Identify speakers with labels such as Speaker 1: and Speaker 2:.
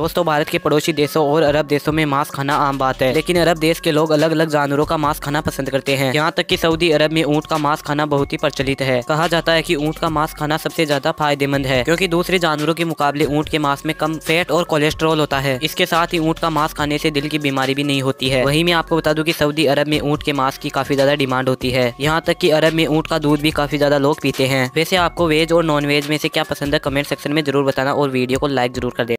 Speaker 1: दोस्तों भारत के पड़ोसी देशों और अरब देशों में मांस खाना आम बात है लेकिन अरब देश के लोग अलग अलग जानवरों का मांस खाना पसंद करते हैं यहाँ तक कि सऊदी अरब में ऊंट का मांस खाना बहुत ही प्रचलित है कहा जाता है कि ऊंट का मांस खाना सबसे ज्यादा फायदेमंद है क्योंकि दूसरे जानवरों के मुकाबले ऊंट के मांस में कम फैट और कोलेस्ट्रोल होता है इसके साथ ही ऊंट का मांस खाने से दिल की बीमारी भी नहीं होती है वही मैं आपको बता दूँ की सऊदी अरब में ऊँट के मांस की काफी ज्यादा डिमांड होती है यहाँ तक की अरब में ऊँट का दूध भी काफी ज्यादा लोग पीते हैं वैसे आपको वेज और नॉन वेज में से क्या पसंद है कमेंट सेक्शन में जरूर बताना और वीडियो को लाइक जरूर कर